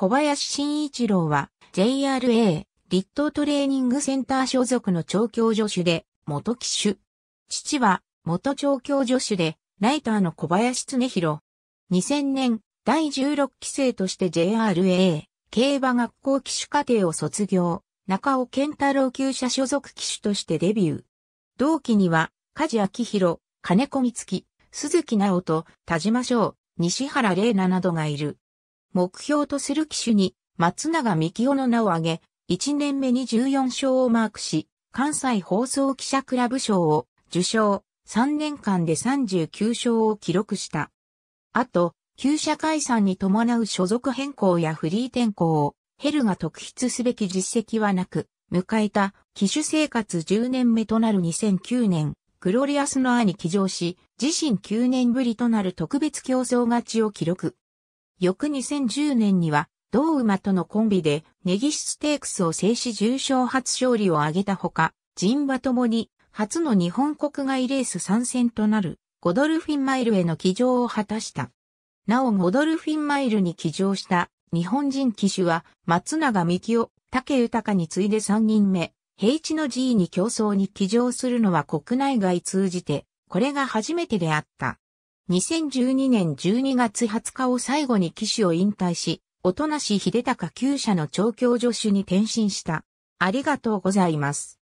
小林慎一郎は JRA 立東トレーニングセンター所属の調教助手で元騎手。父は元調教助手でライターの小林恒弘。2000年第16期生として JRA 競馬学校騎手課程を卒業。中尾健太郎級者所属騎手としてデビュー。同期には、梶明宏、金子光月、鈴木直人、田島翔、西原玲奈などがいる。目標とする機種に松永幹夫の名を挙げ、1年目に14勝をマークし、関西放送記者クラブ賞を受賞、3年間で39勝を記録した。あと、旧社解散に伴う所属変更やフリー転向を、ヘルが特筆すべき実績はなく、迎えた、機種生活10年目となる2009年、グロリアスのアに騎乗し、自身9年ぶりとなる特別競争勝ちを記録。翌2010年には、同馬とのコンビで、ネギシステークスを制し重賞初勝利を挙げたほか、人馬ともに、初の日本国外レース参戦となる、ゴドルフィンマイルへの騎乗を果たした。なおゴドルフィンマイルに騎乗した日本人騎手は松永希を、竹豊に次いで3人目、平地の G に競争に騎乗するのは国内外通じて、これが初めてであった。2012年12月20日を最後に騎手を引退し、音無秀隆厩舎の調教助手に転身した。ありがとうございます。